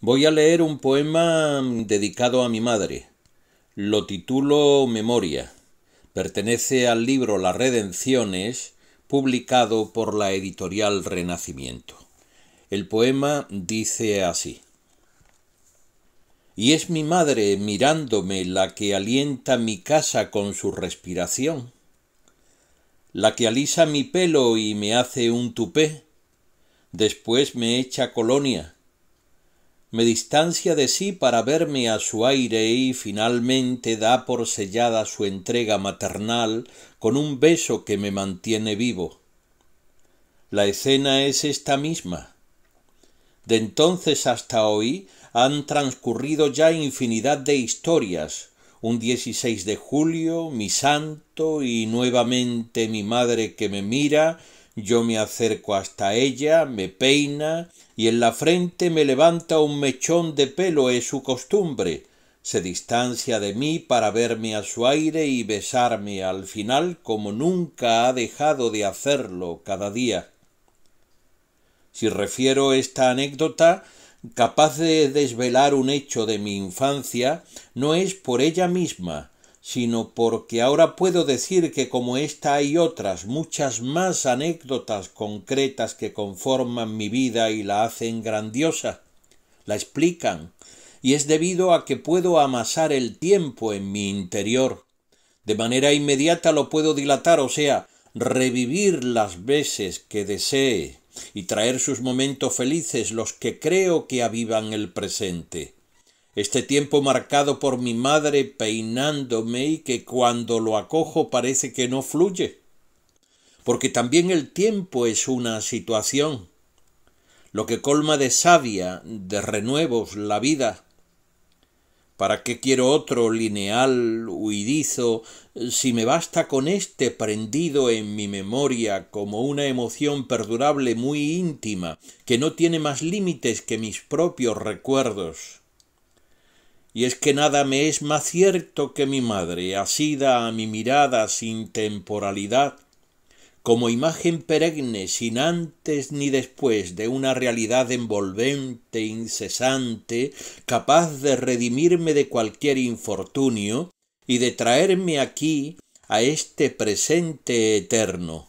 Voy a leer un poema mm, dedicado a mi madre. Lo titulo Memoria. Pertenece al libro Las Redenciones, publicado por la editorial Renacimiento. El poema dice así. Y es mi madre mirándome la que alienta mi casa con su respiración, la que alisa mi pelo y me hace un tupé, después me echa colonia, me distancia de sí para verme a su aire y finalmente da por sellada su entrega maternal con un beso que me mantiene vivo. La escena es esta misma. De entonces hasta hoy han transcurrido ya infinidad de historias, un 16 de julio, mi santo y nuevamente mi madre que me mira yo me acerco hasta ella, me peina y en la frente me levanta un mechón de pelo, es su costumbre. Se distancia de mí para verme a su aire y besarme al final como nunca ha dejado de hacerlo cada día. Si refiero esta anécdota, capaz de desvelar un hecho de mi infancia, no es por ella misma, sino porque ahora puedo decir que como esta hay otras muchas más anécdotas concretas que conforman mi vida y la hacen grandiosa, la explican, y es debido a que puedo amasar el tiempo en mi interior. De manera inmediata lo puedo dilatar, o sea, revivir las veces que desee y traer sus momentos felices los que creo que avivan el presente este tiempo marcado por mi madre peinándome y que cuando lo acojo parece que no fluye. Porque también el tiempo es una situación, lo que colma de savia, de renuevos la vida. ¿Para qué quiero otro lineal, huidizo, si me basta con este prendido en mi memoria como una emoción perdurable muy íntima, que no tiene más límites que mis propios recuerdos? y es que nada me es más cierto que mi madre, asida a mi mirada sin temporalidad, como imagen perenne sin antes ni después de una realidad envolvente, incesante, capaz de redimirme de cualquier infortunio y de traerme aquí a este presente eterno.